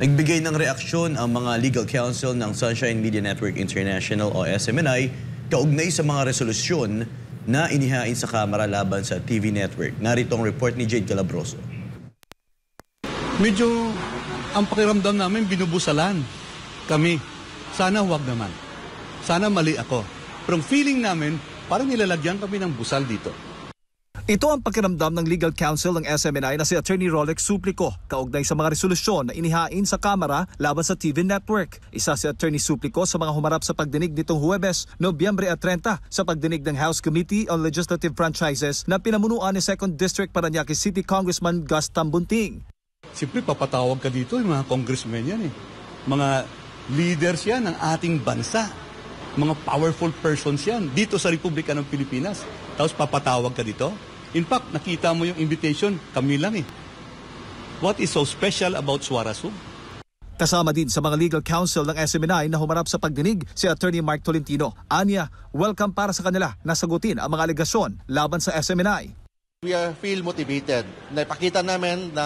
Nagbigay ng reaksyon ang mga legal counsel ng Sunshine Media Network International o SMNI kaugnay sa mga resolusyon na inihain sa Kamara laban sa TV network. Narito ang report ni Jade Calabroso. Medyo ang pakiramdam namin binubusalan kami. Sana huwag naman. Sana mali ako. Pero feeling namin, parang nilalagyan kami ng busal dito. Ito ang pakiramdam ng legal counsel ng SMNI na si Attorney Rolex Suplico kaugnay sa mga resolusyon na inihain sa Kamara laban sa TV Network. Isa si Attorney Suplico sa mga humarap sa pagdinig nitong Huwebes, Nobyembre 30 sa pagdinig ng House Committee on Legislative Franchises na pinamunuan ni 2nd District Paranaque City Congressman Gus Tambunting. Siyempre papatawag ka dito yung mga congressmen yan eh. Mga leaders yan ng ating bansa mga powerful persons yan dito sa Republika ng Pilipinas. Tapos papatawag ka dito? In fact, nakita mo yung invitation, kami lang eh. What is so special about Suarasub? Kasama din sa mga legal counsel ng SMNI na humarap sa pagdinig si Attorney Mark Tolentino. Anya, welcome para sa kanila na sagutin ang mga alegasyon laban sa SMNI. We are feel motivated. Naipakita namin na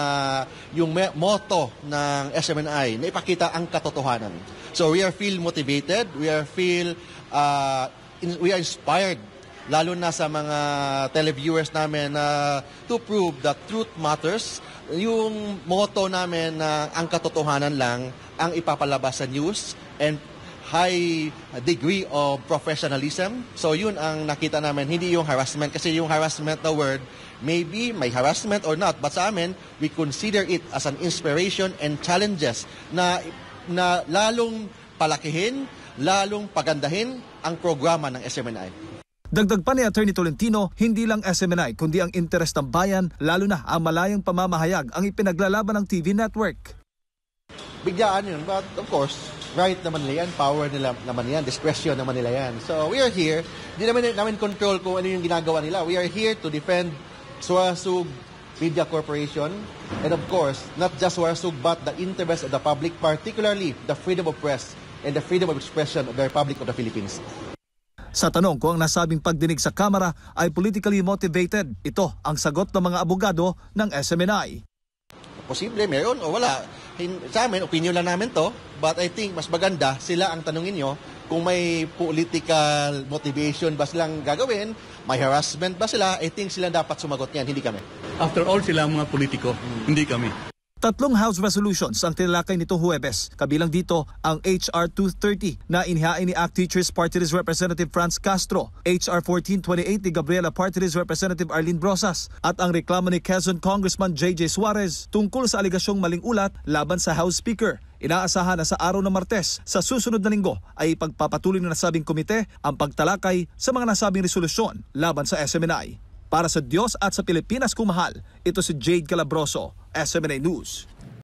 yung motto ng SMNI, naipakita ang katotohanan. So we are feel motivated, we are feel uh, we are inspired lalo na sa mga televiewers namin na to prove that truth matters. Yung motto namin na ang katotohanan lang ang ipapalabas sa news and high degree of professionalism. So yun ang nakita namin, hindi yung harassment. Kasi yung harassment the word, maybe may harassment or not. But sa amin, we consider it as an inspiration and challenges na, na lalong palakihin, lalong pagandahin ang programa ng SMNI. Dagdag pa ni Attorney Tolentino, hindi lang SMNI kundi ang interes ng bayan, lalo na ang malayang pamamahayag ang ipinaglalaban ng TV network. Biglaan yun, but of course, right naman nila yan, power nila naman yan, discretion naman nila yan. So we are here, hindi naman namin control kung ano yung ginagawa nila. We are here to defend Suasug Media Corporation and of course, not just Suasug but the interest of the public, particularly the freedom of press and the freedom of expression of the Republic of the Philippines. Sa tanong kung ang nasabing pagdinig sa Kamara ay politically motivated, ito ang sagot ng mga abogado ng SMNI. Posible, meron o wala. Sa amin, opinion lang namin to. But I think mas maganda sila ang tanongin nyo kung may political motivation ba silang gagawin, may harassment ba sila, I think sila dapat sumagot niyan, hindi kami. After all, sila ang mga politiko, hmm. hindi kami. Tatlong House resolutions ang tinalakay nito Huwebes, kabilang dito ang HR 230 na inihain ni ACT Teachers Parties Representative Franz Castro, HR 1428 ni Gabriela Parties Representative Arlene Brosas at ang reklamo ni Quezon Congressman JJ Suarez tungkol sa aligasyong maling ulat laban sa House Speaker. Inaasahan na sa araw ng Martes sa susunod na linggo ay pagpapatuloy ng nasabing komite ang pagtalakay sa mga nasabing resolusyon laban sa SMNI. Para sa Diyos at sa Pilipinas kumahal, ito si Jade Calabroso, SMNA News.